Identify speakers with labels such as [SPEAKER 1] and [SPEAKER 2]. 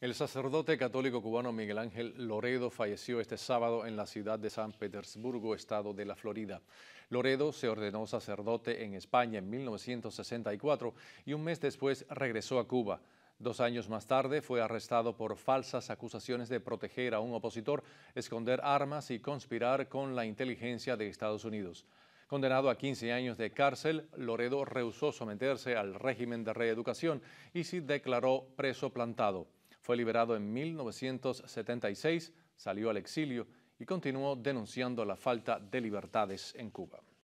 [SPEAKER 1] El sacerdote católico cubano Miguel Ángel Loredo falleció este sábado en la ciudad de San Petersburgo, estado de la Florida. Loredo se ordenó sacerdote en España en 1964 y un mes después regresó a Cuba. Dos años más tarde fue arrestado por falsas acusaciones de proteger a un opositor, esconder armas y conspirar con la inteligencia de Estados Unidos. Condenado a 15 años de cárcel, Loredo rehusó someterse al régimen de reeducación y se declaró preso plantado. Fue liberado en 1976, salió al exilio y continuó denunciando la falta de libertades en Cuba.